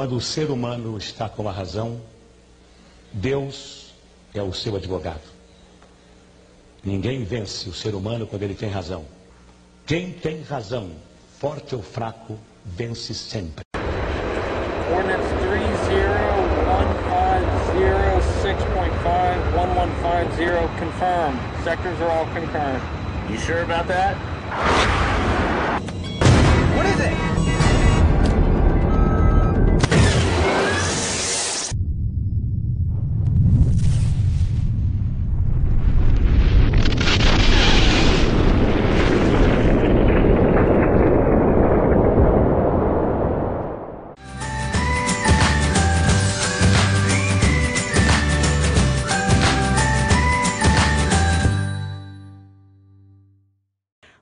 Quando o ser humano está com a razão, Deus é o seu advogado. Ninguém vence o ser humano quando ele tem razão. Quem tem razão, forte ou fraco, vence sempre. Ordinance 30150, confirmed. Sectors are all concurrent. You sure about that? What is it?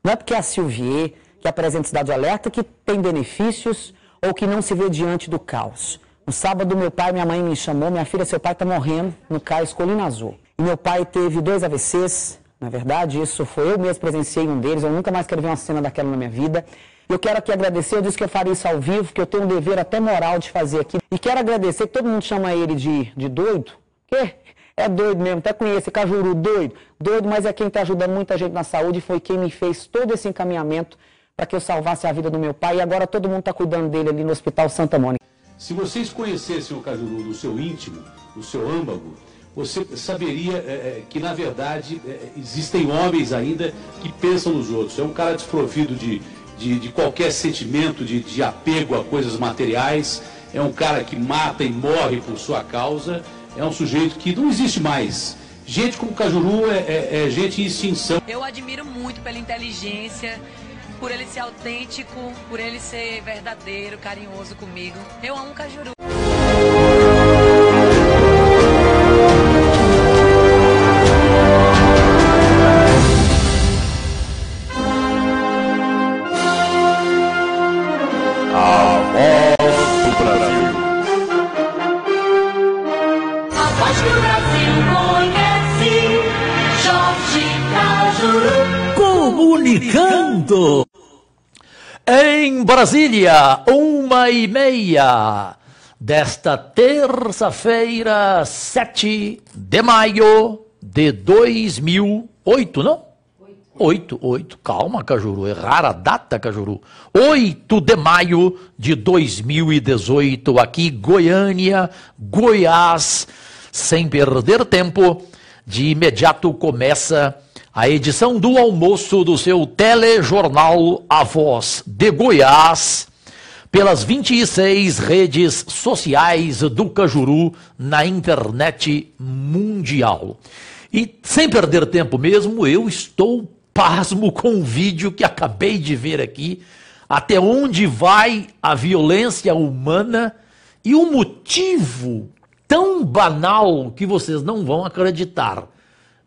Não é porque é a Silvier, que apresenta Cidade Alerta, que tem benefícios ou que não se vê diante do caos. No sábado, meu pai e minha mãe me chamou, minha filha, seu pai está morrendo no cais Colina Azul. E meu pai teve dois AVCs, na verdade, isso foi eu mesmo presenciei um deles, eu nunca mais quero ver uma cena daquela na minha vida. Eu quero aqui agradecer, eu disse que eu faria isso ao vivo, que eu tenho um dever até moral de fazer aqui. E quero agradecer, todo mundo chama ele de, de doido, porque é doido mesmo, até conheço, Cajuru, doido. Doido, mas é quem está ajudando muita gente na saúde e foi quem me fez todo esse encaminhamento para que eu salvasse a vida do meu pai. E agora todo mundo está cuidando dele ali no Hospital Santa Mônica. Se vocês conhecessem o Cajuru no seu íntimo, no seu âmago, você saberia é, é, que, na verdade, é, existem homens ainda que pensam nos outros. É um cara desprovido de, de, de qualquer sentimento de, de apego a coisas materiais. É um cara que mata e morre por sua causa é um sujeito que não existe mais. Gente como Cajuru é, é, é gente em extinção. Eu admiro muito pela inteligência, por ele ser autêntico, por ele ser verdadeiro, carinhoso comigo. Eu amo Cajuru. mundo. Em Brasília, uma e meia desta terça-feira, 7 de maio de 2008, não? 8, 8, calma, Cajuru, errar a data, Cajuru. 8 de maio de 2018, aqui Goiânia, Goiás. Sem perder tempo, de imediato começa a edição do almoço do seu telejornal A Voz de Goiás, pelas 26 redes sociais do Cajuru na internet mundial. E sem perder tempo mesmo, eu estou pasmo com o vídeo que acabei de ver aqui. Até onde vai a violência humana e o motivo tão banal que vocês não vão acreditar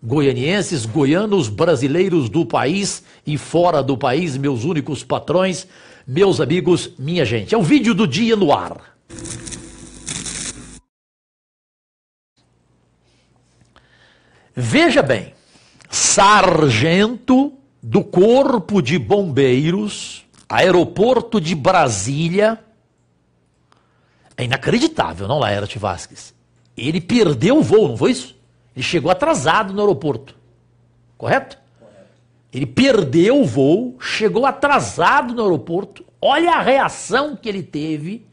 goianienses, goianos, brasileiros do país e fora do país, meus únicos patrões, meus amigos, minha gente. É o vídeo do dia no ar. Veja bem, sargento do Corpo de Bombeiros, aeroporto de Brasília. É inacreditável, não, Laerte Vasquez? Ele perdeu o voo, não foi isso? Ele chegou atrasado no aeroporto. Correto? Ele perdeu o voo, chegou atrasado no aeroporto. Olha a reação que ele teve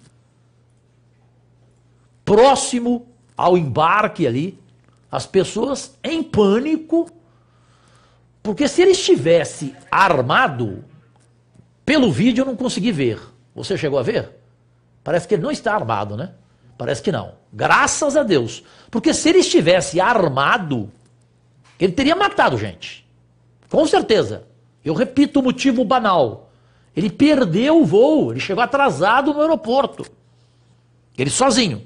próximo ao embarque ali. As pessoas em pânico, porque se ele estivesse armado, pelo vídeo eu não consegui ver. Você chegou a ver? Parece que ele não está armado, né? Parece que não. Graças a Deus. Porque se ele estivesse armado, ele teria matado gente. Com certeza. Eu repito o motivo banal. Ele perdeu o voo, ele chegou atrasado no aeroporto. Ele sozinho.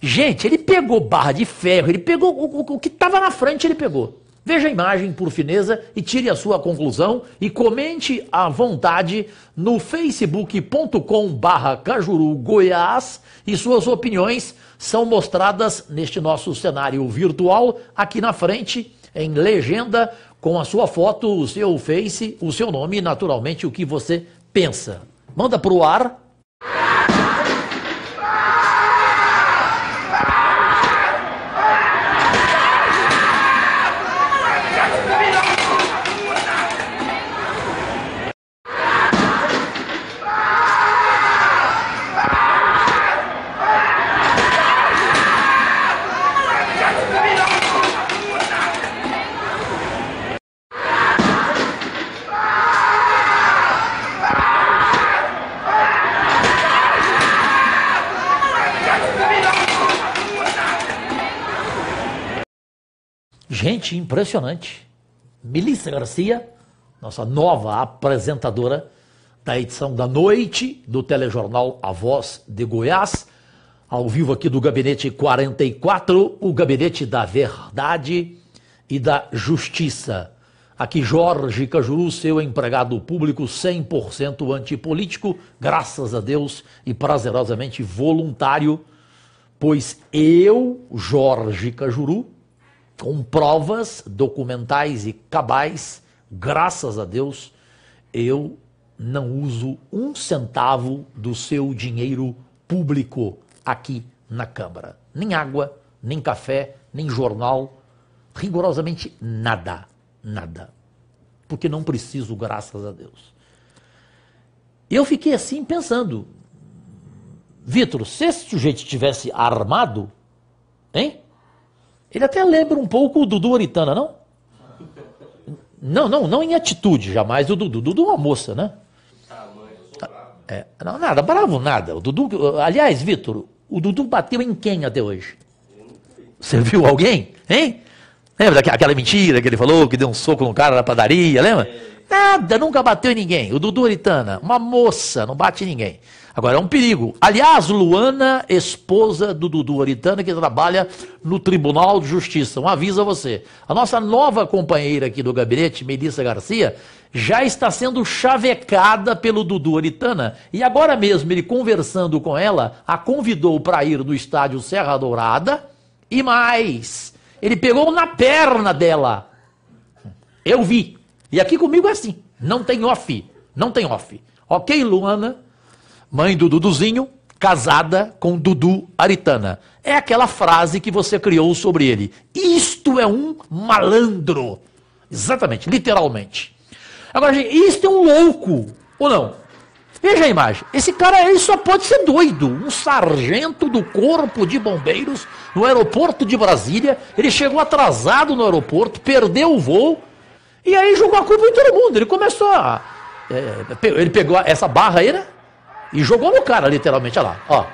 Gente, ele pegou barra de ferro, ele pegou o, o, o que estava na frente, ele pegou. Veja a imagem por fineza e tire a sua conclusão e comente à vontade no facebook.com barra Cajuru Goiás e suas opiniões são mostradas neste nosso cenário virtual aqui na frente em legenda com a sua foto, o seu face, o seu nome e naturalmente o que você pensa. Manda para o ar impressionante. Melissa Garcia, nossa nova apresentadora da edição da noite do telejornal A Voz de Goiás, ao vivo aqui do Gabinete 44, o Gabinete da Verdade e da Justiça. Aqui Jorge Cajuru, seu empregado público 100% antipolítico, graças a Deus e prazerosamente voluntário, pois eu, Jorge Cajuru, com provas documentais e cabais, graças a Deus, eu não uso um centavo do seu dinheiro público aqui na Câmara. Nem água, nem café, nem jornal, rigorosamente nada, nada. Porque não preciso, graças a Deus. Eu fiquei assim pensando, Vitor, se esse sujeito estivesse armado, hein? Ele até lembra um pouco o Dudu Oritana, não? Não, não, não em atitude, jamais o Dudu. Dudu é uma moça, né? Ah, mãe, eu sou bravo. É, não, nada, bravo nada. O Dudu, aliás, Vitor, o Dudu bateu em quem até hoje? Você viu alguém? Hein? Lembra daquela mentira que ele falou, que deu um soco no cara na padaria, lembra? Nada, nunca bateu em ninguém. O Dudu Oritana, uma moça, não bate em ninguém. Agora, é um perigo. Aliás, Luana, esposa do Dudu Oritana, que trabalha no Tribunal de Justiça, um aviso a você. A nossa nova companheira aqui do gabinete, Melissa Garcia, já está sendo chavecada pelo Dudu Oritana. E agora mesmo, ele conversando com ela, a convidou para ir no estádio Serra Dourada. E mais, ele pegou na perna dela. Eu vi. E aqui comigo é assim. Não tem off. Não tem off. Ok, Luana? Mãe do Duduzinho, casada com Dudu Aritana. É aquela frase que você criou sobre ele. Isto é um malandro. Exatamente, literalmente. Agora, gente, isto é um louco, ou não? Veja a imagem. Esse cara aí só pode ser doido. Um sargento do Corpo de Bombeiros no aeroporto de Brasília. Ele chegou atrasado no aeroporto, perdeu o voo e aí jogou a culpa em todo mundo. Ele começou a. É, ele pegou essa barra aí, né? E jogou no cara, literalmente, olha lá, ó.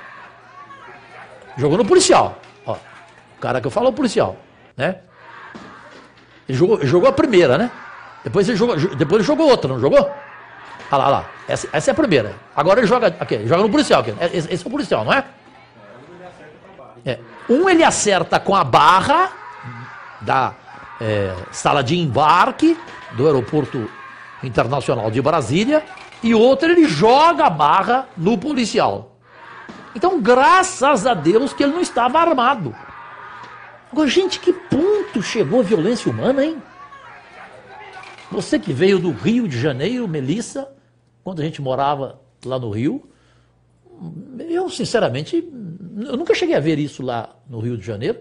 Jogou no policial, ó. O cara que eu falo é o policial, né? Ele jogou, jogou a primeira, né? Depois ele jogou, depois ele jogou outra, não jogou? Olha lá, olha lá. Essa, essa é a primeira. Agora ele joga, aqui, ele joga no policial. Aqui. É, esse, esse é o policial, não é? é? Um ele acerta com a barra da é, sala de embarque do aeroporto internacional de Brasília e outra ele joga a barra no policial. Então, graças a Deus que ele não estava armado. Agora, gente, que ponto chegou a violência humana, hein? Você que veio do Rio de Janeiro, Melissa, quando a gente morava lá no Rio, eu sinceramente, eu nunca cheguei a ver isso lá no Rio de Janeiro.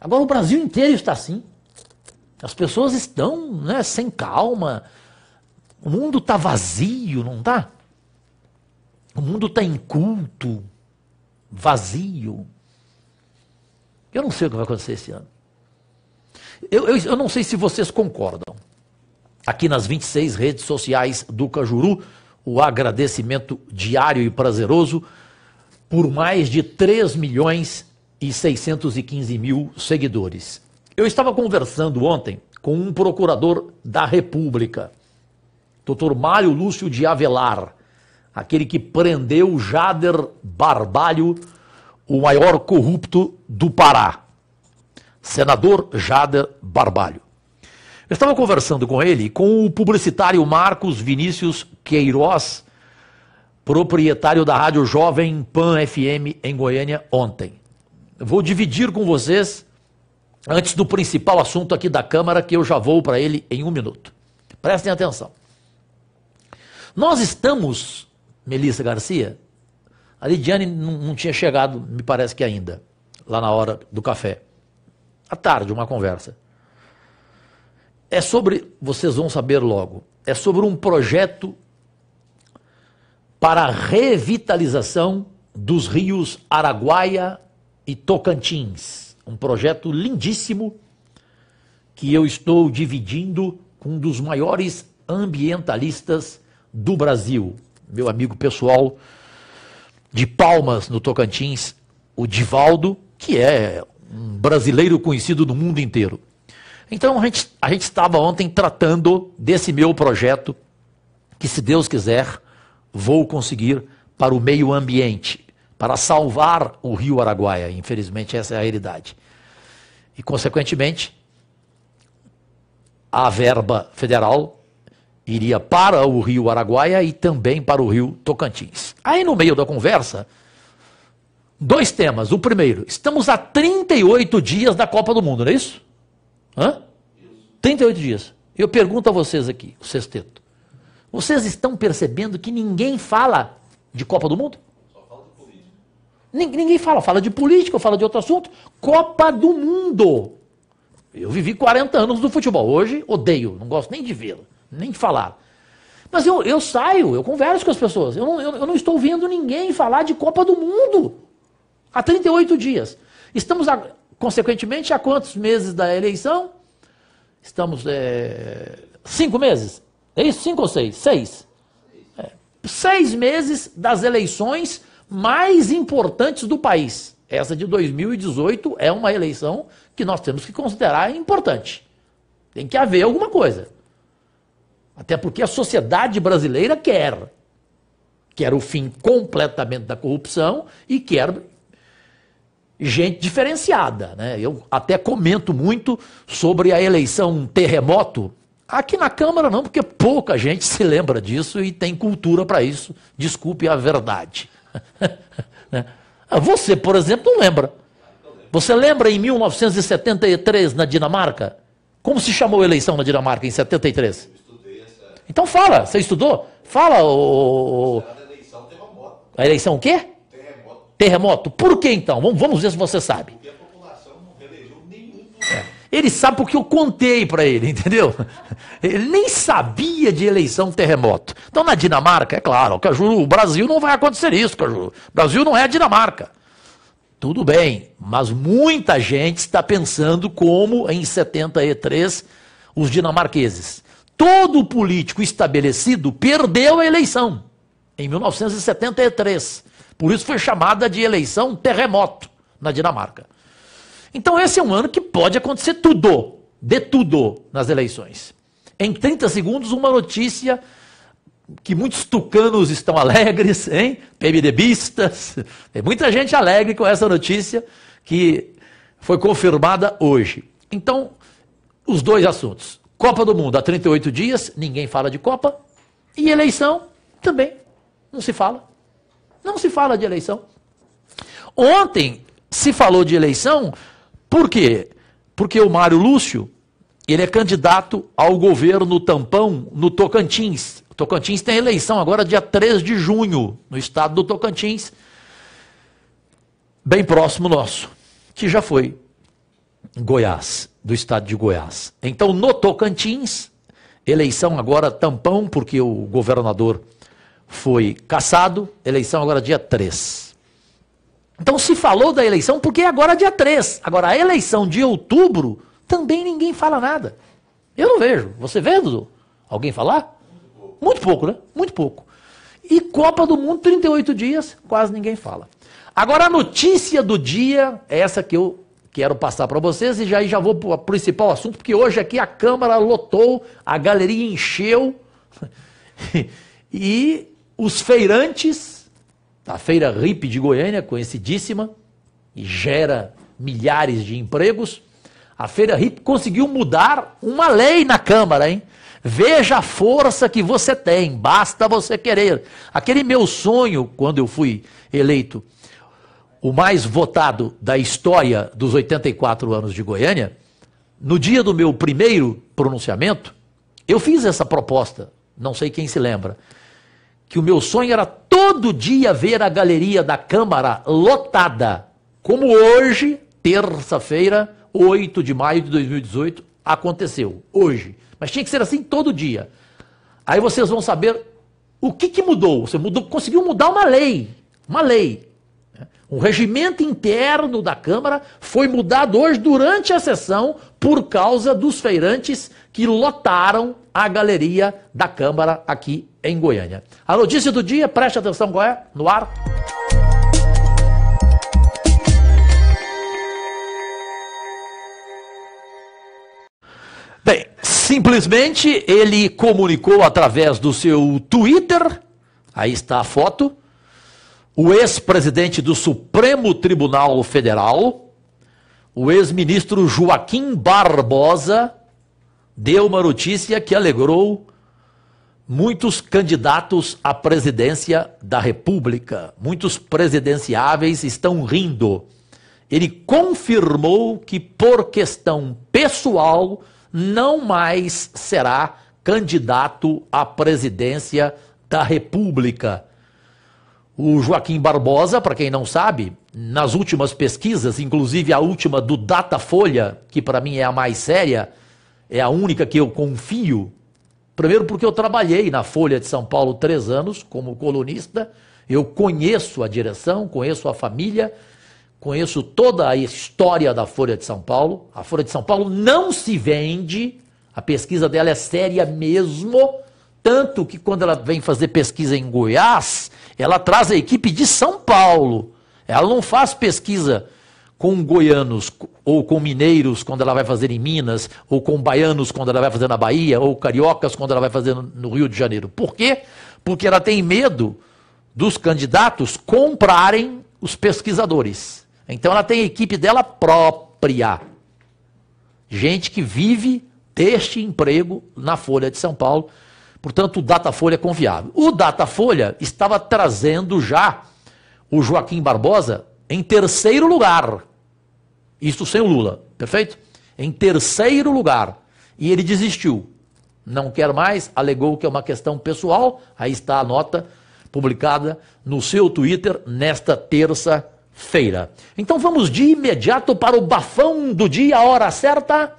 Agora o Brasil inteiro está assim. As pessoas estão né, sem calma, o mundo está vazio, não está? O mundo está inculto, vazio. Eu não sei o que vai acontecer esse ano. Eu, eu, eu não sei se vocês concordam. Aqui nas 26 redes sociais do Cajuru, o agradecimento diário e prazeroso por mais de 3 milhões e 615 mil seguidores. Eu estava conversando ontem com um procurador da República. Dr. Mário Lúcio de Avelar, aquele que prendeu Jader Barbalho, o maior corrupto do Pará. Senador Jader Barbalho. Eu estava conversando com ele, com o publicitário Marcos Vinícius Queiroz, proprietário da Rádio Jovem Pan FM em Goiânia ontem. Vou dividir com vocês antes do principal assunto aqui da Câmara, que eu já vou para ele em um minuto. Prestem atenção. Nós estamos, Melissa Garcia, a Lidiane não tinha chegado, me parece que ainda, lá na hora do café. À tarde, uma conversa. É sobre, vocês vão saber logo, é sobre um projeto para a revitalização dos rios Araguaia e Tocantins. Um projeto lindíssimo que eu estou dividindo com um dos maiores ambientalistas do Brasil, meu amigo pessoal de Palmas, no Tocantins, o Divaldo, que é um brasileiro conhecido no mundo inteiro. Então a gente, a gente estava ontem tratando desse meu projeto, que se Deus quiser, vou conseguir para o meio ambiente, para salvar o rio Araguaia. Infelizmente, essa é a realidade. E, consequentemente, a verba federal iria para o rio Araguaia e também para o rio Tocantins. Aí no meio da conversa, dois temas. O primeiro, estamos a 38 dias da Copa do Mundo, não é isso? Hã? 38 dias. Eu pergunto a vocês aqui, o sexteto. Vocês estão percebendo que ninguém fala de Copa do Mundo? Só fala de política. Ninguém fala, fala de política, fala de outro assunto. Copa do Mundo. Eu vivi 40 anos do futebol. Hoje odeio, não gosto nem de vê-lo nem falar. Mas eu, eu saio, eu converso com as pessoas. Eu não, eu, eu não estou vendo ninguém falar de Copa do Mundo há 38 dias. Estamos, a, consequentemente, há quantos meses da eleição? Estamos. É, cinco meses? É isso? Cinco ou seis? Seis. É, seis meses das eleições mais importantes do país. Essa de 2018 é uma eleição que nós temos que considerar importante. Tem que haver alguma coisa. Até porque a sociedade brasileira quer. Quer o fim completamente da corrupção e quer gente diferenciada. Né? Eu até comento muito sobre a eleição terremoto. Aqui na Câmara não, porque pouca gente se lembra disso e tem cultura para isso. Desculpe a verdade. Né? Ah, você, por exemplo, não lembra. Você lembra em 1973 na Dinamarca? Como se chamou a eleição na Dinamarca em 73? Então fala, você estudou? Fala, o. Eleição, a eleição o quê? Terremoto. Terremoto. Por que então? Vamos, vamos ver se você sabe. Porque a população não nenhum. É. Ele sabe porque eu contei para ele, entendeu? Ele nem sabia de eleição terremoto. Então na Dinamarca, é claro, Cajuru, o Brasil não vai acontecer isso, Cajuru. O Brasil não é a Dinamarca. Tudo bem, mas muita gente está pensando como em 73 os dinamarqueses todo político estabelecido perdeu a eleição em 1973. Por isso foi chamada de eleição terremoto na Dinamarca. Então esse é um ano que pode acontecer tudo, de tudo nas eleições. Em 30 segundos, uma notícia que muitos tucanos estão alegres, hein? PMDBistas. Tem muita gente alegre com essa notícia que foi confirmada hoje. Então, os dois assuntos. Copa do Mundo há 38 dias, ninguém fala de Copa. E eleição também não se fala. Não se fala de eleição. Ontem se falou de eleição, por quê? Porque o Mário Lúcio, ele é candidato ao governo Tampão no Tocantins. O Tocantins tem eleição agora dia 3 de junho, no estado do Tocantins, bem próximo nosso, que já foi Goiás do estado de Goiás. Então, no Tocantins, eleição agora tampão, porque o governador foi cassado, eleição agora dia 3. Então, se falou da eleição porque é agora é dia 3. Agora, a eleição de outubro, também ninguém fala nada. Eu não vejo. Você vê, Dudu? Alguém falar? Muito pouco, né? Muito pouco. E Copa do Mundo, 38 dias, quase ninguém fala. Agora, a notícia do dia é essa que eu quero passar para vocês e já, já vou para o principal assunto, porque hoje aqui a Câmara lotou, a galeria encheu e os feirantes, a Feira RIP de Goiânia, conhecidíssima, e gera milhares de empregos, a Feira RIP conseguiu mudar uma lei na Câmara, hein? Veja a força que você tem, basta você querer. Aquele meu sonho, quando eu fui eleito o mais votado da história dos 84 anos de Goiânia, no dia do meu primeiro pronunciamento, eu fiz essa proposta, não sei quem se lembra, que o meu sonho era todo dia ver a galeria da Câmara lotada, como hoje, terça-feira, 8 de maio de 2018, aconteceu. Hoje. Mas tinha que ser assim todo dia. Aí vocês vão saber o que, que mudou. Você mudou, conseguiu mudar uma lei. Uma lei um regimento interno da Câmara foi mudado hoje durante a sessão por causa dos feirantes que lotaram a galeria da Câmara aqui em Goiânia. A notícia do dia, preste atenção qual é, no ar. Bem, simplesmente ele comunicou através do seu Twitter, aí está a foto, o ex-presidente do Supremo Tribunal Federal, o ex-ministro Joaquim Barbosa, deu uma notícia que alegrou muitos candidatos à presidência da República. Muitos presidenciáveis estão rindo. Ele confirmou que, por questão pessoal, não mais será candidato à presidência da República. O Joaquim Barbosa, para quem não sabe, nas últimas pesquisas, inclusive a última do Datafolha, que para mim é a mais séria, é a única que eu confio. Primeiro, porque eu trabalhei na Folha de São Paulo três anos como colunista, eu conheço a direção, conheço a família, conheço toda a história da Folha de São Paulo. A Folha de São Paulo não se vende, a pesquisa dela é séria mesmo tanto que quando ela vem fazer pesquisa em Goiás, ela traz a equipe de São Paulo. Ela não faz pesquisa com goianos ou com mineiros quando ela vai fazer em Minas, ou com baianos quando ela vai fazer na Bahia, ou cariocas quando ela vai fazer no Rio de Janeiro. Por quê? Porque ela tem medo dos candidatos comprarem os pesquisadores. Então ela tem a equipe dela própria. Gente que vive deste emprego na Folha de São Paulo Portanto, o Datafolha é confiável. O Datafolha estava trazendo já o Joaquim Barbosa em terceiro lugar. Isto sem o Lula, perfeito? Em terceiro lugar. E ele desistiu. Não quer mais, alegou que é uma questão pessoal. Aí está a nota publicada no seu Twitter nesta terça-feira. Então vamos de imediato para o bafão do dia, a hora certa.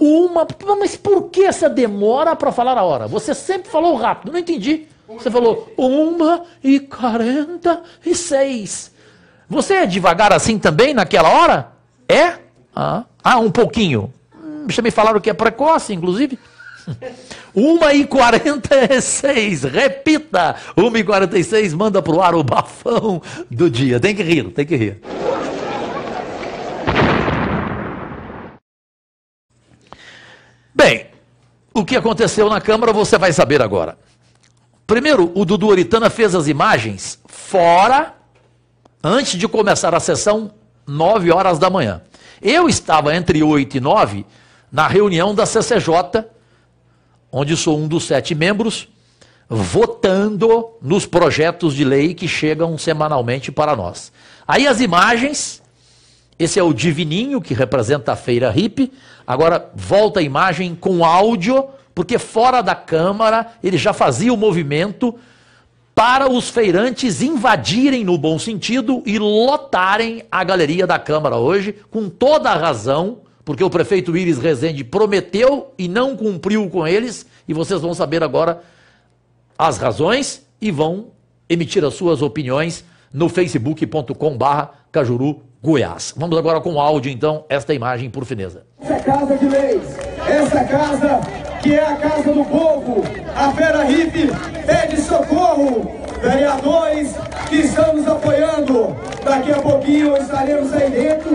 Uma. Mas por que essa demora para falar a hora? Você sempre falou rápido, não entendi. Você falou uma e quarenta e seis. Você é devagar assim também naquela hora? É? Ah, ah um pouquinho. Hum, me me o que é precoce, inclusive. 1 e 46, repita, 1 e 46, manda pro ar o bafão do dia. Tem que rir, tem que rir. Bem, o que aconteceu na Câmara você vai saber agora. Primeiro, o Dudu Oritana fez as imagens fora, antes de começar a sessão, 9 horas da manhã. Eu estava entre 8 e 9 na reunião da CCJ, onde sou um dos sete membros, votando nos projetos de lei que chegam semanalmente para nós. Aí as imagens esse é o divininho que representa a feira Ripe. Agora volta a imagem com áudio, porque fora da câmara ele já fazia o movimento para os feirantes invadirem no bom sentido e lotarem a galeria da câmara hoje, com toda a razão, porque o prefeito Iris Rezende prometeu e não cumpriu com eles, e vocês vão saber agora as razões e vão emitir as suas opiniões no facebook.com/cajuru Goiás. Vamos agora com o áudio, então, esta imagem, por fineza. Essa casa de leis, essa casa que é a casa do povo, a Fera Ripe pede socorro. Vereadores que estamos apoiando, daqui a pouquinho estaremos aí dentro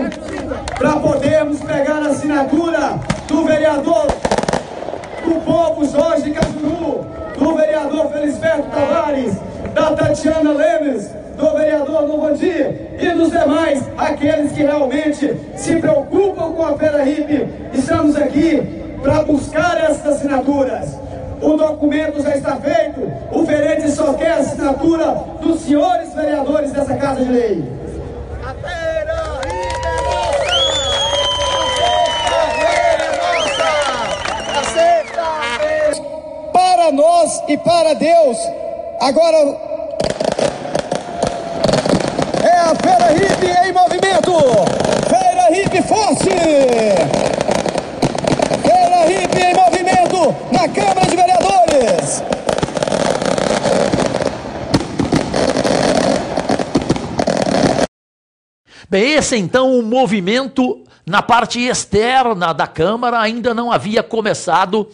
para podermos pegar a assinatura do vereador do povo Jorge Cajuru, do vereador Felisberto Tavares, da Tatiana Lemes, do então, vereador Luvandi e dos demais, aqueles que realmente se preocupam com a feira hippie. Estamos aqui para buscar essas assinaturas. O documento já está feito, o Ferente só quer a assinatura dos senhores vereadores dessa Casa de Lei. Para nós e para Deus, agora a Feira Hip em movimento. Feira Hip forte. Feira Hip em movimento na Câmara de Vereadores. Bem, esse então o movimento na parte externa da Câmara ainda não havia começado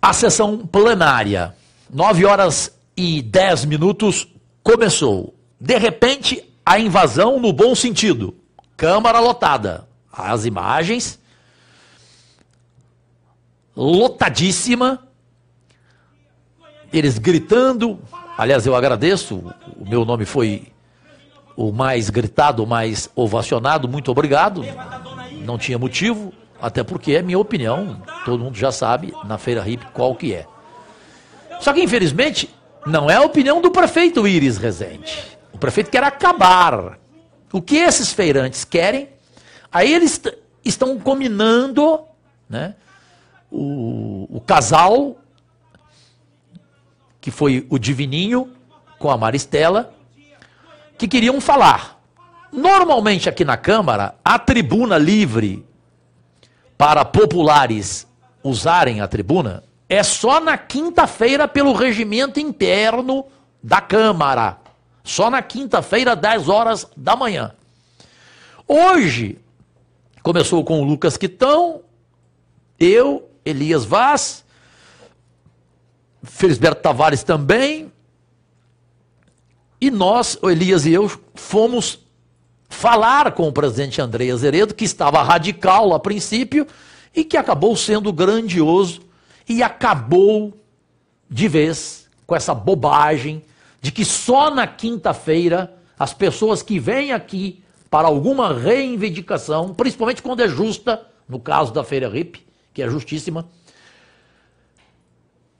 a sessão plenária. 9 horas e 10 minutos começou. De repente, a invasão no bom sentido. Câmara lotada. As imagens. Lotadíssima. Eles gritando. Aliás, eu agradeço. O meu nome foi o mais gritado, o mais ovacionado. Muito obrigado. Não tinha motivo. Até porque é minha opinião. Todo mundo já sabe na feira hip qual que é. Só que, infelizmente, não é a opinião do prefeito Iris Rezende prefeito quer acabar. O que esses feirantes querem, aí eles estão combinando né, o, o casal, que foi o Divininho com a Maristela, que queriam falar. Normalmente aqui na Câmara, a tribuna livre para populares usarem a tribuna é só na quinta-feira pelo regimento interno da Câmara. Só na quinta-feira, 10 horas da manhã. Hoje, começou com o Lucas Quitão, eu, Elias Vaz, Felisberto Tavares também. E nós, o Elias e eu, fomos falar com o presidente André Azeredo, que estava radical a princípio e que acabou sendo grandioso e acabou de vez com essa bobagem de que só na quinta-feira as pessoas que vêm aqui para alguma reivindicação, principalmente quando é justa, no caso da Feira RIP, que é justíssima,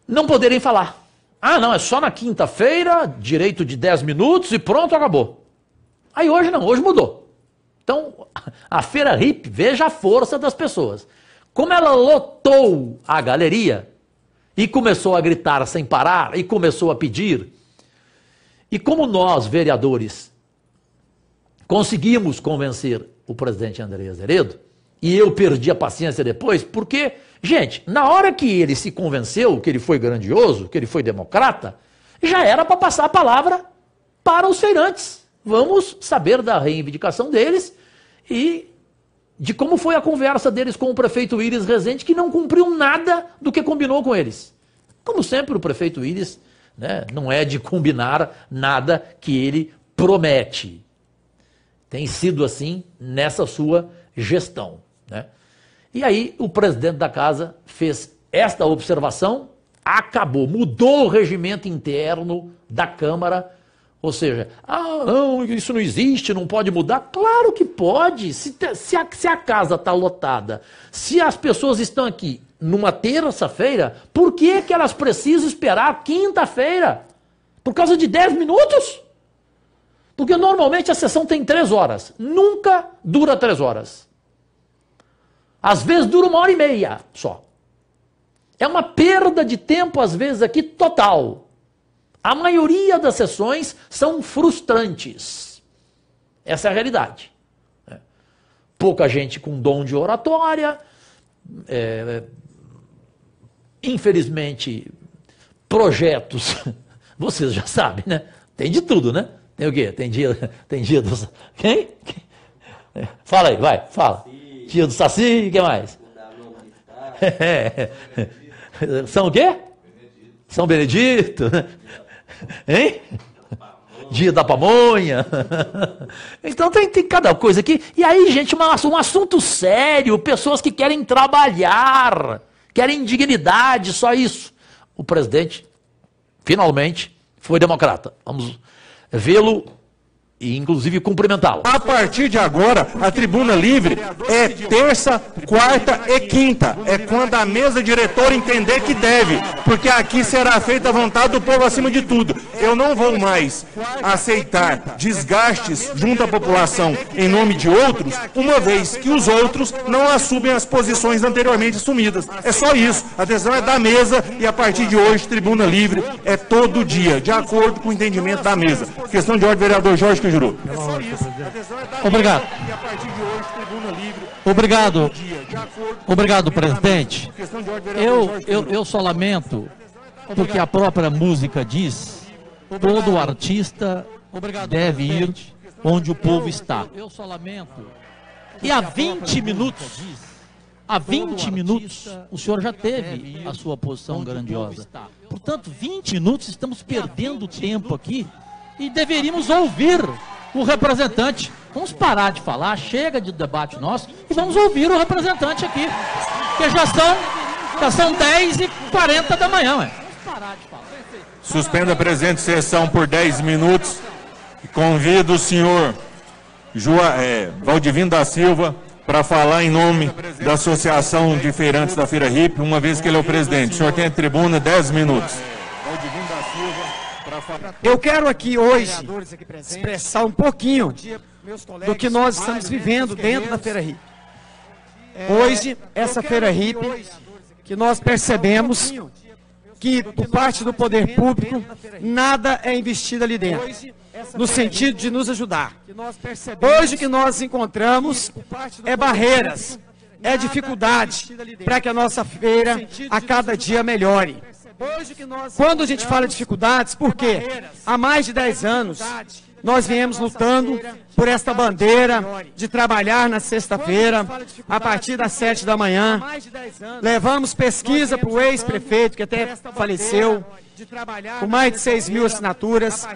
não poderem falar. Ah, não, é só na quinta-feira, direito de 10 minutos e pronto, acabou. Aí hoje não, hoje mudou. Então, a Feira RIP, veja a força das pessoas. Como ela lotou a galeria e começou a gritar sem parar e começou a pedir e como nós, vereadores, conseguimos convencer o presidente André Azeredo, e eu perdi a paciência depois, porque, gente, na hora que ele se convenceu que ele foi grandioso, que ele foi democrata, já era para passar a palavra para os feirantes. Vamos saber da reivindicação deles e de como foi a conversa deles com o prefeito Iris Rezende, que não cumpriu nada do que combinou com eles. Como sempre, o prefeito Iris né? Não é de combinar nada que ele promete. Tem sido assim nessa sua gestão. Né? E aí o presidente da casa fez esta observação, acabou, mudou o regimento interno da Câmara. Ou seja, ah, não, isso não existe, não pode mudar. Claro que pode. Se, se, a, se a casa está lotada, se as pessoas estão aqui numa terça-feira, por que, é que elas precisam esperar quinta-feira? Por causa de 10 minutos? Porque normalmente a sessão tem 3 horas. Nunca dura 3 horas. Às vezes dura uma hora e meia só. É uma perda de tempo, às vezes, aqui total. A maioria das sessões são frustrantes. Essa é a realidade. É. Pouca gente com dom de oratória, é, infelizmente, projetos. Vocês já sabem, né? Tem de tudo, né? Tem o quê? Tem dia, tem dia do Quem? Fala aí, vai, fala. Dia do Saci, o que mais? São o quê? São Benedito. Né? Hein? Dia da pamonha. Então tem, tem, cada coisa aqui. E aí, gente, um assunto sério. Pessoas que querem trabalhar querem dignidade, só isso. O presidente, finalmente, foi democrata. Vamos vê-lo e inclusive cumprimentá-lo. A partir de agora, a tribuna livre é terça, quarta e quinta. É quando a mesa diretora entender que deve, porque aqui será feita a vontade do povo acima de tudo. Eu não vou mais aceitar desgastes junto à população em nome de outros, uma vez que os outros não assumem as posições anteriormente assumidas. É só isso. A decisão é da mesa e a partir de hoje, tribuna livre é todo dia, de acordo com o entendimento da mesa. Questão de ordem, vereador Jorge Juru? É só isso. A é da Obrigado. e a partir de hoje, tribuna livre. Obrigado. Acordo, Obrigado, presidente. Eu, eu, eu só lamento, porque é a própria música diz, todo artista deve ir onde o povo está. Eu só lamento. E há 20 minutos, há 20 minutos, o senhor já teve a sua posição grandiosa. Portanto, 20 minutos, estamos perdendo tempo aqui e deveríamos ouvir o representante. Vamos parar de falar, chega de debate nosso e vamos ouvir o representante aqui. Que já são, já são 10 e 40 da manhã, ué. Suspendo a presente sessão por 10 minutos e convido o senhor Joa, é, Valdivino da Silva para falar em nome da Associação de Feirantes da Feira RIP, uma vez que ele é o presidente. O senhor tem a tribuna 10 minutos. Valdivino da Silva. Eu quero aqui hoje expressar um pouquinho do que nós estamos vivendo dentro da Feira RIP. Hoje, essa Feira RIP, que nós percebemos que por parte do poder público nada é investido ali dentro, no sentido de nos ajudar. Hoje o que nós encontramos é barreiras, é, é dificuldade para que a nossa feira a cada dia melhore. Quando a gente fala de dificuldades, por quê? Há mais de 10 anos, nós viemos lutando por esta bandeira de trabalhar na sexta-feira, a partir das sete da manhã. Levamos pesquisa para o ex-prefeito, que até faleceu, com mais de seis mil assinaturas.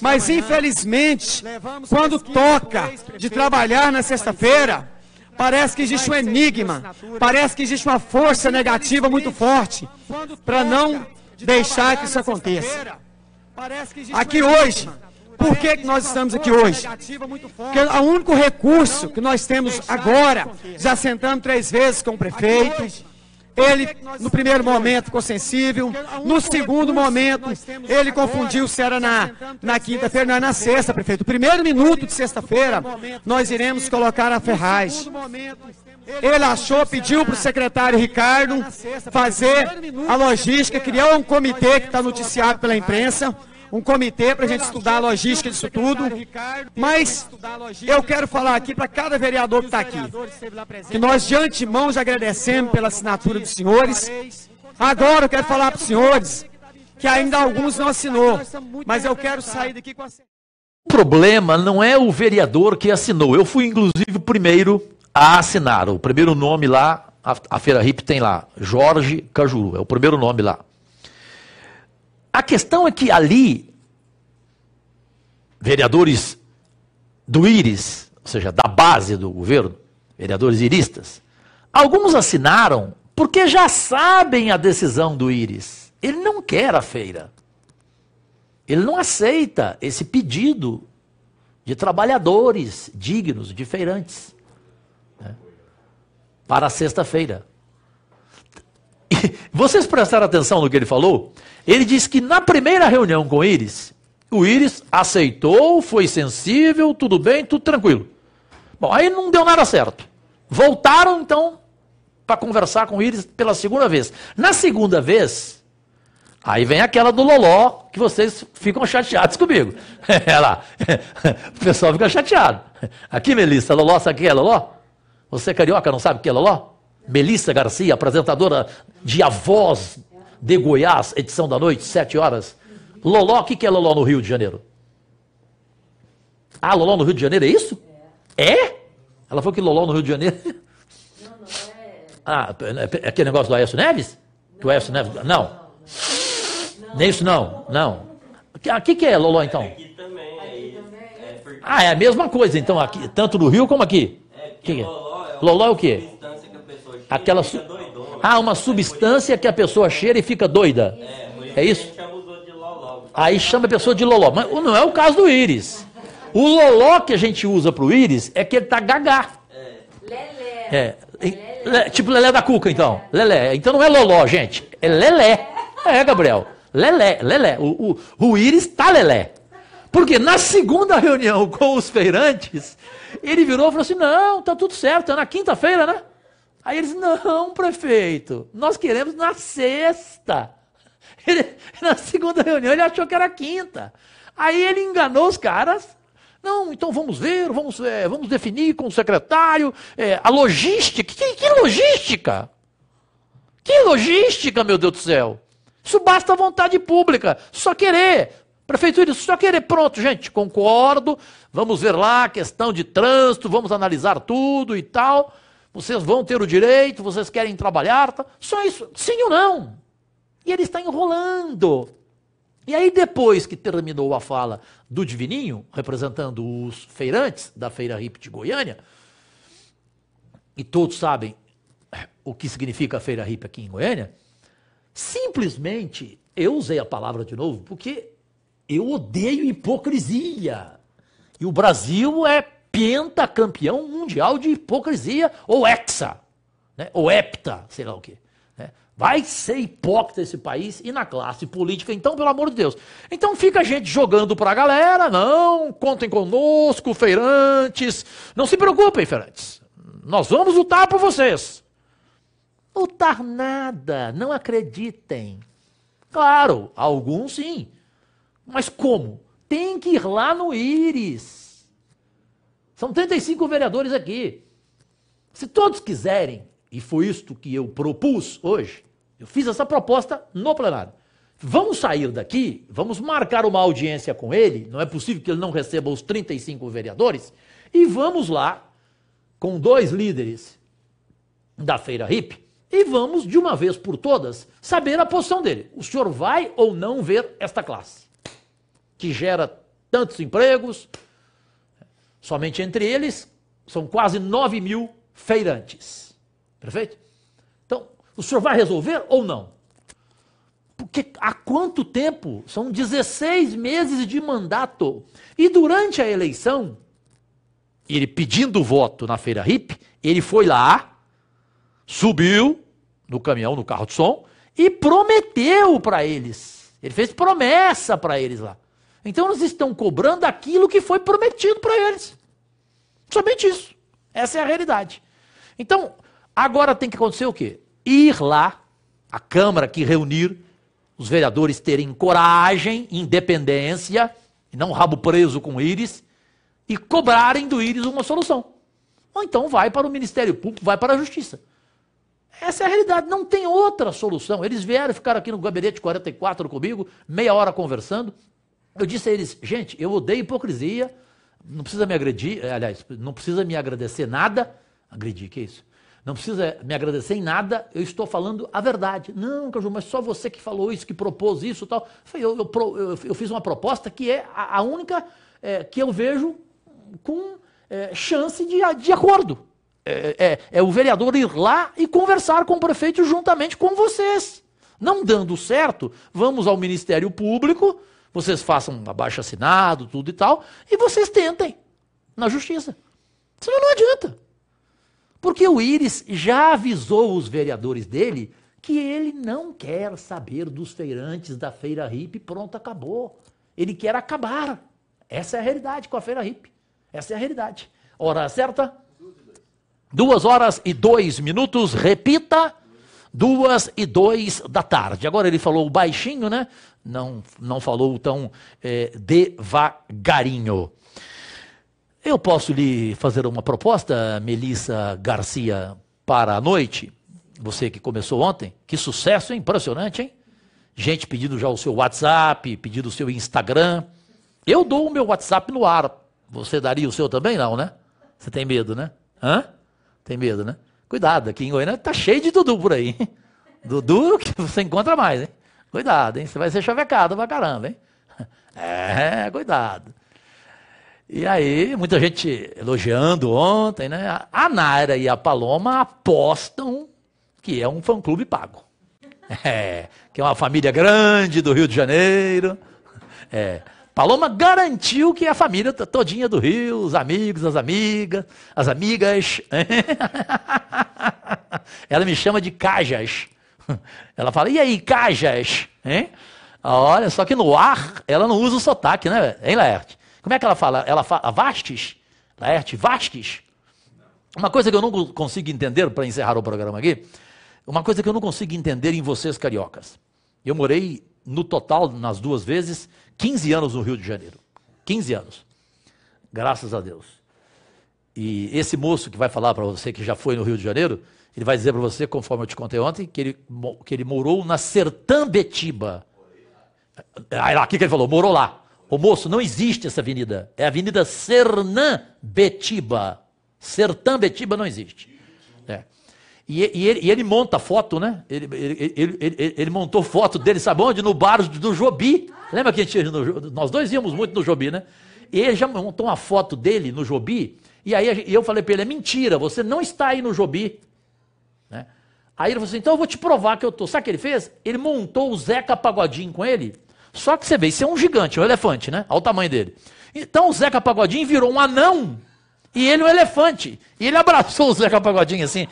Mas, infelizmente, quando toca de trabalhar na sexta-feira, Parece que existe um enigma, parece que existe uma força negativa muito forte para não deixar que isso aconteça. Aqui hoje, por que, que nós estamos aqui hoje? Porque o único recurso que nós temos agora, já sentamos três vezes com o prefeito, ele, no primeiro momento, ficou sensível. No segundo momento, ele confundiu se era na, na quinta-feira, não é na sexta, prefeito. primeiro minuto de sexta-feira, nós iremos colocar a Ferraz. Ele achou, pediu para o secretário Ricardo fazer a logística, criar um comitê que está noticiado pela imprensa um comitê para a gente estudar a logística disso tudo. Mas eu quero falar aqui para cada vereador que está aqui, que nós de antemão já agradecemos pela assinatura dos senhores. Agora eu quero falar para os senhores que ainda alguns não assinou, mas eu quero sair daqui com a... O problema não é o vereador que assinou. Eu fui, inclusive, o primeiro a assinar. O primeiro nome lá, a, a Feira Hip tem lá, Jorge Cajuru, é o primeiro nome lá. A questão é que ali, vereadores do íris, ou seja, da base do governo, vereadores iristas, alguns assinaram porque já sabem a decisão do íris. Ele não quer a feira. Ele não aceita esse pedido de trabalhadores dignos, de feirantes, né? para sexta-feira. Vocês prestaram atenção no que ele falou? Ele diz que na primeira reunião com o Íris, o Íris aceitou, foi sensível, tudo bem, tudo tranquilo. Bom, aí não deu nada certo. Voltaram então para conversar com o Íris pela segunda vez. Na segunda vez, aí vem aquela do Loló, que vocês ficam chateados comigo. É lá. O pessoal fica chateado. Aqui, Melissa, Loló, sabe quem é Loló? Você é carioca, não sabe quem é Loló? Melissa Garcia, apresentadora de A Voz de Goiás, edição da noite, 7 horas. Loló, o que, que é Loló no Rio de Janeiro? Ah, Loló no Rio de Janeiro é isso? É? é? Ela falou que Loló no Rio de Janeiro. Não, não ah, é. Ah, é aquele negócio do Aécio Neves? Não, do Aécio Neves? Não. não. Nem isso não, não. O ah, que, que é Loló então? aqui também. É aqui também é, é Ah, é a mesma coisa então, aqui, tanto no Rio como aqui. É, que, que é? Loló, é, Loló é o quê? Aquela. Ah, uma substância que a pessoa cheira e fica doida. É isso? Aí chama a pessoa de loló. Mas não é o caso do íris. O loló que a gente usa para o íris é que ele está gagá. É. Lelé. Tipo lelé da cuca, então. Lelé. Então não é loló, gente. É lelé. É, Gabriel. Lelé, lelé. O, o, o íris está lelé. Porque na segunda reunião com os feirantes, ele virou e falou assim: não, tá tudo certo, é na quinta-feira, né? Aí eles, não, prefeito, nós queremos na sexta. Ele, na segunda reunião ele achou que era quinta. Aí ele enganou os caras. Não, então vamos ver, vamos, é, vamos definir com o secretário é, a logística. Que, que logística? Que logística, meu Deus do céu? Isso basta vontade pública, só querer. Prefeitura, só querer, pronto, gente, concordo. Vamos ver lá a questão de trânsito, vamos analisar tudo e tal. Vocês vão ter o direito, vocês querem trabalhar, tá? só isso, sim ou não. E ele está enrolando. E aí, depois que terminou a fala do Divininho, representando os feirantes da Feira Hip de Goiânia, e todos sabem o que significa a Feira Hip aqui em Goiânia, simplesmente eu usei a palavra de novo porque eu odeio hipocrisia. E o Brasil é pentacampeão mundial de hipocrisia, ou hexa, né? ou hepta, sei lá o quê. Né? Vai ser hipócrita esse país e na classe política, então, pelo amor de Deus. Então fica a gente jogando pra galera, não, contem conosco, feirantes. Não se preocupem, feirantes. Nós vamos lutar por vocês. Lutar nada, não acreditem. Claro, alguns sim. Mas como? Tem que ir lá no Íris. São 35 vereadores aqui. Se todos quiserem, e foi isto que eu propus hoje, eu fiz essa proposta no plenário. Vamos sair daqui, vamos marcar uma audiência com ele, não é possível que ele não receba os 35 vereadores, e vamos lá com dois líderes da feira RIP e vamos, de uma vez por todas, saber a posição dele. O senhor vai ou não ver esta classe, que gera tantos empregos, Somente entre eles são quase 9 mil feirantes. Perfeito? Então, o senhor vai resolver ou não? Porque há quanto tempo? São 16 meses de mandato. E durante a eleição, ele pedindo voto na feira Ripe, ele foi lá, subiu no caminhão, no carro de som, e prometeu para eles. Ele fez promessa para eles lá. Então eles estão cobrando aquilo que foi prometido para eles. Somente isso. Essa é a realidade. Então, agora tem que acontecer o quê? Ir lá, a Câmara que reunir, os vereadores terem coragem, independência, e não rabo preso com o íris, e cobrarem do íris uma solução. Ou então vai para o Ministério Público, vai para a Justiça. Essa é a realidade, não tem outra solução. Eles vieram, ficaram aqui no gabinete 44 comigo, meia hora conversando, eu disse a eles, gente, eu odeio hipocrisia, não precisa me agredir, eh, aliás, não precisa me agradecer nada. Agredir, que é isso? Não precisa me agradecer em nada, eu estou falando a verdade. Não, Caju, mas só você que falou isso, que propôs isso e tal. Eu, eu, eu, eu, fiz uma proposta que é a, a única é, que eu vejo com é, chance de, de acordo. É é, é, é o vereador ir lá e conversar com o prefeito juntamente com vocês. Não dando certo, vamos ao Ministério Público vocês façam abaixo assinado, tudo e tal, e vocês tentem na justiça. Senão não adianta. Porque o Íris já avisou os vereadores dele que ele não quer saber dos feirantes da feira hippie, pronto, acabou. Ele quer acabar. Essa é a realidade com a feira hippie. Essa é a realidade. Hora certa? Duas horas e dois minutos. Repita duas e dois da tarde. Agora ele falou baixinho, né? Não, não falou tão é, devagarinho. Eu posso lhe fazer uma proposta, Melissa Garcia, para a noite? Você que começou ontem. Que sucesso, hein? Impressionante, hein? Gente pedindo já o seu WhatsApp, pedindo o seu Instagram. Eu dou o meu WhatsApp no ar. Você daria o seu também? Não, né? Você tem medo, né? Hã? Tem medo, né? Cuidado, aqui em Goiânia tá cheio de Dudu por aí. Dudu é que você encontra mais, hein? Cuidado, hein? Você vai ser chavecado pra caramba, hein? É, cuidado. E aí, muita gente elogiando ontem, né? A Naira e a Paloma apostam que é um fã-clube pago. É, que é uma família grande do Rio de Janeiro. É, Paloma garantiu que a família todinha do Rio, os amigos, as amigas, as amigas. Ela me chama de Cajas. Ela fala, e aí, Cajas? Hein? Olha, só que no ar ela não usa o sotaque, né? Hein, Laerte? Como é que ela fala? Ela fala Vastes? Laerte, Vastes? Uma coisa que eu não consigo entender, para encerrar o programa aqui, uma coisa que eu não consigo entender em vocês cariocas. Eu morei no total, nas duas vezes, 15 anos no Rio de Janeiro. 15 anos. Graças a Deus. E esse moço que vai falar para você que já foi no Rio de Janeiro, ele vai dizer para você, conforme eu te contei ontem, que ele, que ele morou na Sertambetiba. Aí ah, é lá, o que, ele falou? Morou lá. O moço, não existe essa avenida. É a Avenida Sernambetiba. Sertambetiba não existe. É. E, e, ele, e, ele, monta foto, né? Ele, ele, ele montou foto dele, sabe onde? No bar do Jobi. Lembra que a gente no, nós dois íamos muito no Jobi, né? E ele já montou uma foto dele no Jobi, e aí eu falei para ele: é mentira, você não está aí no Jobi. Né? Aí ele falou assim: então eu vou te provar que eu tô. Sabe o que ele fez? Ele montou o Zeca Pagodinho com ele. Só que você vê, isso é um gigante, é um elefante, né? Olha o tamanho dele. Então o Zeca Pagodinho virou um anão e ele é um elefante. E ele abraçou o Zeca Pagodinho assim.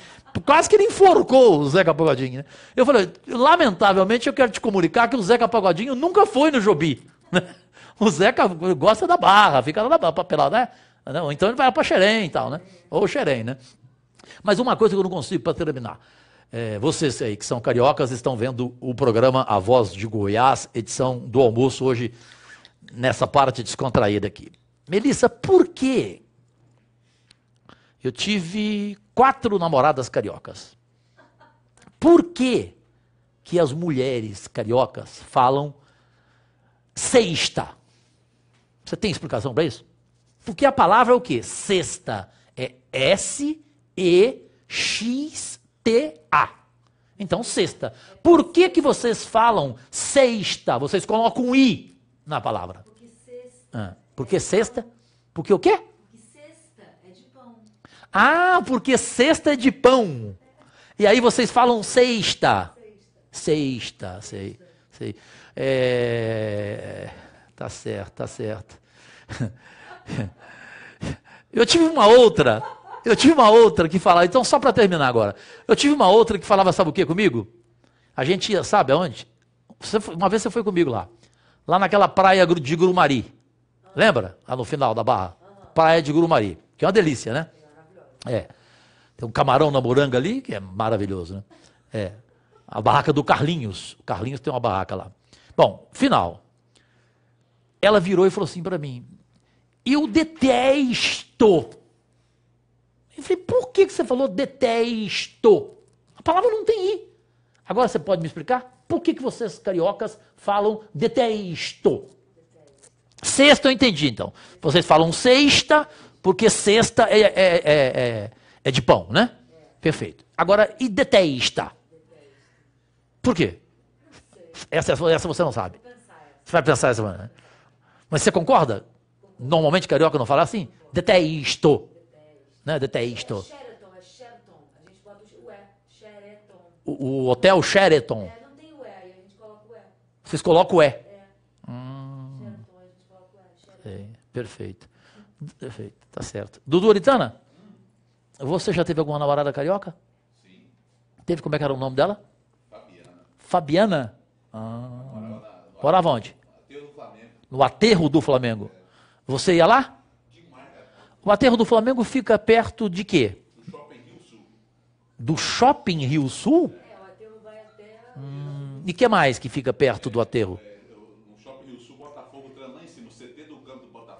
Quase que ele enforcou o Zeca Pagodinho, né? Eu falei, lamentavelmente eu quero te comunicar que o Zeca Pagodinho nunca foi no Jobi. Né? O Zeca gosta da barra, fica lá na barra, né? Ou então ele vai para Xerém e tal, né? Ou Xerém, né? Mas uma coisa que eu não consigo para terminar. É, vocês aí que são cariocas estão vendo o programa A Voz de Goiás, edição do almoço hoje, nessa parte descontraída aqui. Melissa, por que eu tive quatro namoradas cariocas. Por que que as mulheres cariocas falam sexta? Você tem explicação para isso? Porque a palavra é o quê? Sexta é S E X T A. Então sexta. Por que que vocês falam sexta? Vocês colocam um i na palavra? Porque sexta. Ah, porque sexta? Porque o quê? Ah, porque sexta é de pão. E aí vocês falam sexta. Sexta, sei. sei. É... Tá certo, tá certo. Eu tive uma outra. Eu tive uma outra que falava. Então, só para terminar agora. Eu tive uma outra que falava, sabe o que comigo? A gente ia, sabe aonde? uma vez você foi comigo lá. Lá naquela praia de Gurumari. Lembra? Lá no final da barra. Praia de Gurumari. Que é uma delícia, né? É. Tem um camarão na moranga ali, que é maravilhoso, né? É. A barraca do Carlinhos. O Carlinhos tem uma barraca lá. Bom, final. Ela virou e falou assim para mim: Eu detesto. Eu falei: Por que, que você falou detesto? A palavra não tem i. Agora você pode me explicar por que, que vocês cariocas falam detesto? Sexta eu entendi, então. Vocês falam sexta, porque sexta é, é, é, é, é de pão, né? Perfeito. Agora, e detesta? Por quê? Essa, essa você não sabe. Você vai pensar essa semana. Né? Mas você concorda? Normalmente carioca não fala assim? Detesto. Né? Detesto. É é o, o hotel Sheraton. Vocês colocam o E. Hum. É, perfeito. Perfeito. Tá certo. Dudu Aritana, você já teve alguma namorada carioca? Sim. Teve, como é que era o nome dela? Fabiana. Fabiana? Ah. Morava, na, Morava onde? Aterro do Flamengo. No aterro do Flamengo. Você ia lá? Demais, o aterro do Flamengo fica perto de quê? Do Shopping Rio Sul. Do Shopping Rio Sul? É, o aterro vai até... Hum, e que mais que fica perto do aterro? É,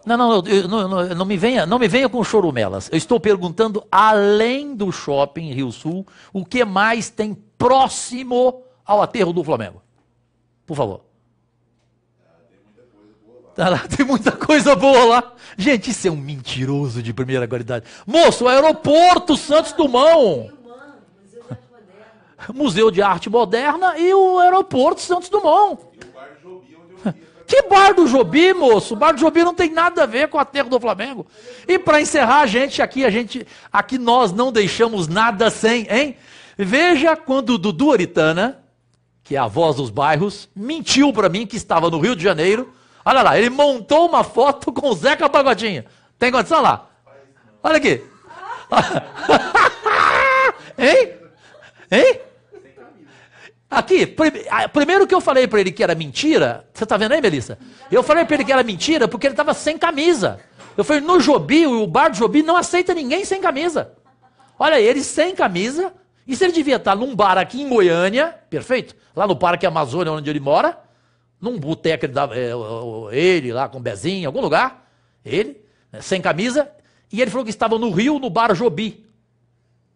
Não, não, eu, não, não, não, me venha, não me venha com chorumelas. Eu estou perguntando, além do shopping Rio Sul, o que mais tem próximo ao aterro do Flamengo? Por favor. Tá tem muita coisa boa lá. Gente, isso é um mentiroso de primeira qualidade. Moço, o aeroporto Santos Dumont. Museu de Arte Moderna e o aeroporto Santos Dumont. E o bar Jobim, onde eu que bar do Jobi, moço? O bar do Jobi não tem nada a ver com o aterro do Flamengo. E para encerrar, a gente, aqui a gente, aqui nós não deixamos nada sem, hein? Veja quando o Dudu Aritana, que é a voz dos bairros, mentiu para mim que estava no Rio de Janeiro. Olha lá, ele montou uma foto com o Zeca Pagodinho. Tem condição lá? Olha aqui. hein? Hein? Aqui, primeiro que eu falei para ele que era mentira, você tá vendo aí, Melissa? Eu falei para ele que era mentira porque ele estava sem camisa. Eu falei, no Jobi, o bar do Jobi não aceita ninguém sem camisa. Olha, ele sem camisa, e se ele devia estar tá num bar aqui em Goiânia, perfeito? Lá no Parque Amazônia, onde ele mora, num boteco ele, dava, é, ele lá com Bezinho, em algum lugar, ele, né, sem camisa, e ele falou que estava no Rio, no bar Jobi.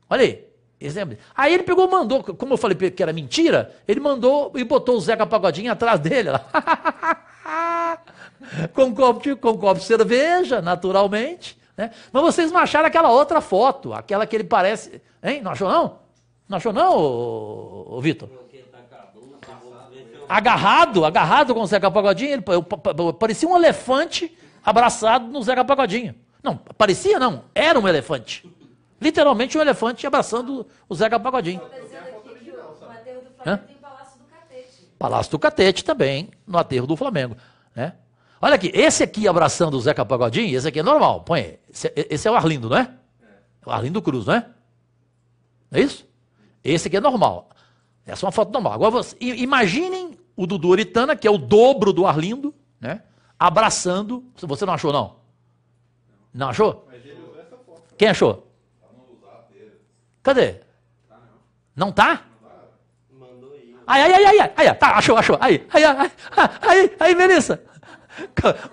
Olha aí. Exemplo. Aí ele pegou mandou, como eu falei que era mentira, ele mandou e botou o Zeca Pagodinho atrás dele. com, copo de, com copo de cerveja, naturalmente. Né? Mas vocês não acharam aquela outra foto, aquela que ele parece. Hein? Não achou não? Não achou não, ô, ô Vitor? Agarrado, agarrado com o Zeca Pagodinho, ele parecia um elefante abraçado no Zeca Pagodinho. Não, parecia não, era um elefante. Literalmente um elefante abraçando o Zeca Pagodinho. tem Palácio do Catete também, no aterro do Flamengo. Né? Olha aqui, esse aqui abraçando o Zeca Pagodinho, esse aqui é normal, põe. Esse, esse é o Arlindo, não é? é? O Arlindo Cruz, não é? Não é isso? Esse aqui é normal. Essa é uma foto normal. Agora, você, imaginem o Dudu Oritana, que é o dobro do Arlindo, né? abraçando. Você não achou, não? Não achou? Quem achou? Cadê? Não tá? Ai, ai, ai, ai, ai, ai, tá, achou, achou. Aí, aí, aí, aí, aí, Melissa.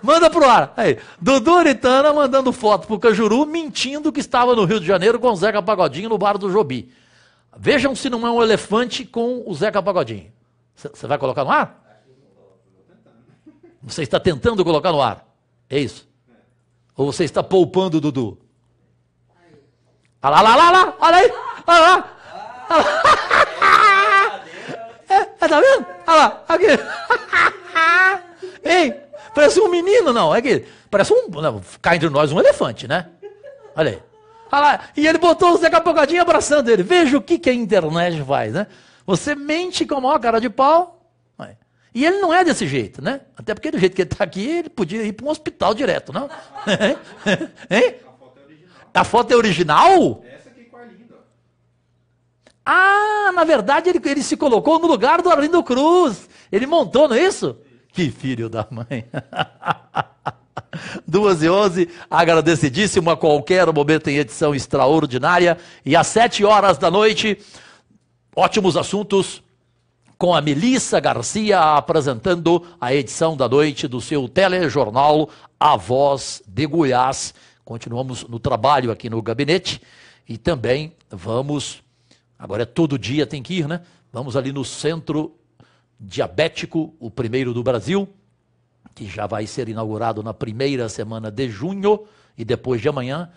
Manda pro ar. Aí. Dudu Aritana mandando foto pro Cajuru, mentindo que estava no Rio de Janeiro com o Zeca Pagodinho no bar do Jobi. Vejam se não é um elefante com o Zeca Pagodinho. Você vai colocar no ar? Você está tentando colocar no ar. É isso. Ou você está poupando, Dudu? Olha lá, lá, olha lá, olha aí, olha lá. Olha lá. É, é, tá vendo? Olha lá, aqui. Ei, parece um menino, não, é que parece um, não, cá entre nós, um elefante, né? Olha aí. Olha lá, e ele botou o Zeca Pagodinho abraçando ele. Veja o que, que a internet faz, né? Você mente com a maior cara de pau. E ele não é desse jeito, né? Até porque do jeito que ele está aqui, ele podia ir para um hospital direto, não? hein? A foto é original? Essa aqui é com o Arlindo. Ah, na verdade ele, ele se colocou no lugar do Arlindo Cruz. Ele montou, não é isso? Que filho da mãe. Duas e onze, agradecidíssimo a qualquer momento em edição extraordinária. E às sete horas da noite, ótimos assuntos com a Melissa Garcia apresentando a edição da noite do seu telejornal A Voz de Goiás continuamos no trabalho aqui no gabinete e também vamos, agora é todo dia tem que ir, né? Vamos ali no Centro Diabético, o primeiro do Brasil, que já vai ser inaugurado na primeira semana de junho e depois de amanhã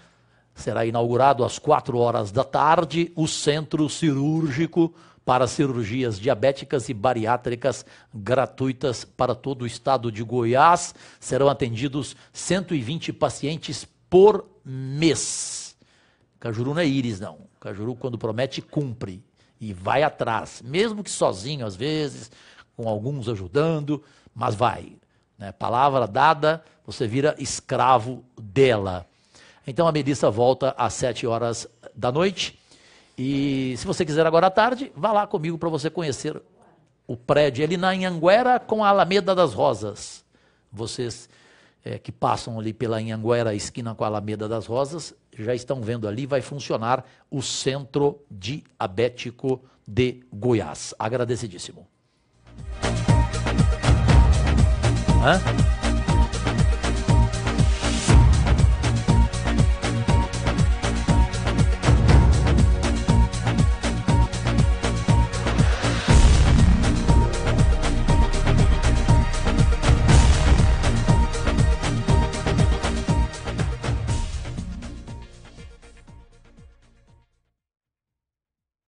será inaugurado às quatro horas da tarde o Centro Cirúrgico para cirurgias diabéticas e bariátricas gratuitas para todo o estado de Goiás. Serão atendidos 120 pacientes por mês. Cajuru não é íris, não. Cajuru, quando promete, cumpre e vai atrás, mesmo que sozinho às vezes, com alguns ajudando, mas vai. Né? Palavra dada, você vira escravo dela. Então a Melissa volta às sete horas da noite. E se você quiser agora à tarde, vá lá comigo para você conhecer o prédio ali na Anhanguera com a Alameda das Rosas. Vocês é, que passam ali pela Anhanguera, esquina com a Alameda das Rosas, já estão vendo ali, vai funcionar o Centro Diabético de Goiás. Agradecidíssimo. Hã?